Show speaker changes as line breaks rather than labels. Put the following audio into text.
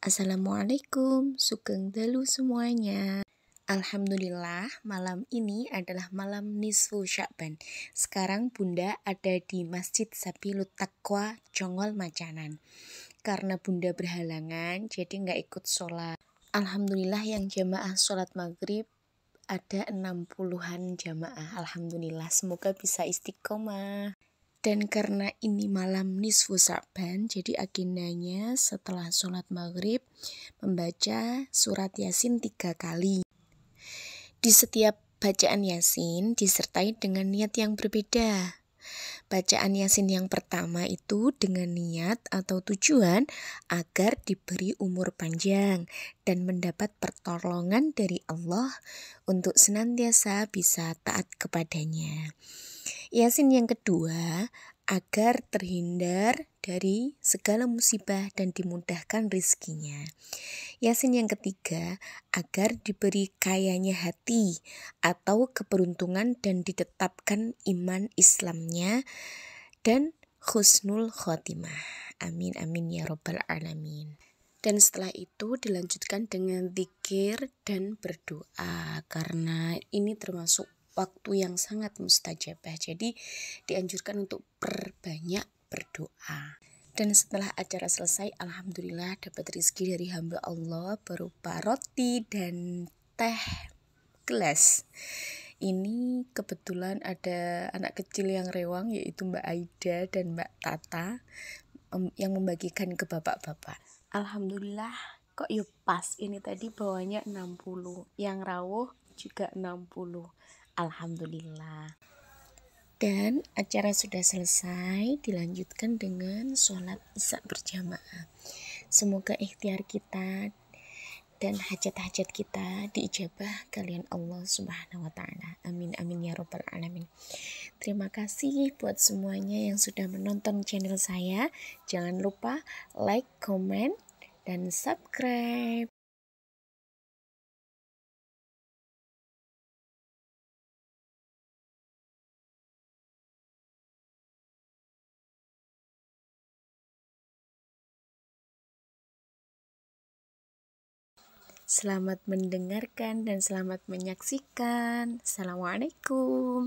Assalamualaikum, sugeng dalu semuanya. Alhamdulillah, malam ini adalah malam Nisfu Syakban. Sekarang Bunda ada di Masjid Sabilut Takwa, Jongol Macanan. Karena Bunda berhalangan, jadi nggak ikut sholat. Alhamdulillah yang jamaah sholat maghrib ada 60-an jamaah. Alhamdulillah, semoga bisa istiqomah. Dan karena ini malam nisfu Sa'ban, jadi agendanya setelah sholat maghrib membaca surat Yasin tiga kali. Di setiap bacaan Yasin disertai dengan niat yang berbeda. Bacaan Yasin yang pertama itu dengan niat atau tujuan agar diberi umur panjang dan mendapat pertolongan dari Allah untuk senantiasa bisa taat kepadanya. Yasin yang kedua agar terhindar dari segala musibah dan dimudahkan rizkinya. Yasin yang ketiga, agar diberi kayanya hati atau keberuntungan dan ditetapkan iman Islamnya dan khusnul khotimah. Amin amin ya robbal alamin. Dan setelah itu dilanjutkan dengan zikir dan berdoa karena ini termasuk waktu yang sangat mustajabah. Jadi dianjurkan untuk perbanyak berdoa. Dan setelah acara selesai, alhamdulillah dapat rezeki dari hamba Allah berupa roti dan teh gelas. Ini kebetulan ada anak kecil yang rewang yaitu Mbak Aida dan Mbak Tata yang membagikan ke bapak-bapak. Alhamdulillah kok yuk ya pas ini tadi bawahnya 60, yang rawuh juga 60. Alhamdulillah. Dan acara sudah selesai, dilanjutkan dengan sholat isya berjamaah. Semoga ikhtiar kita dan hajat-hajat kita diijabah kalian Allah Subhanahu wa taala. Amin amin ya rabbal alamin. Terima kasih buat semuanya yang sudah menonton channel saya. Jangan lupa like, comment dan subscribe. Selamat mendengarkan dan selamat menyaksikan. Assalamualaikum.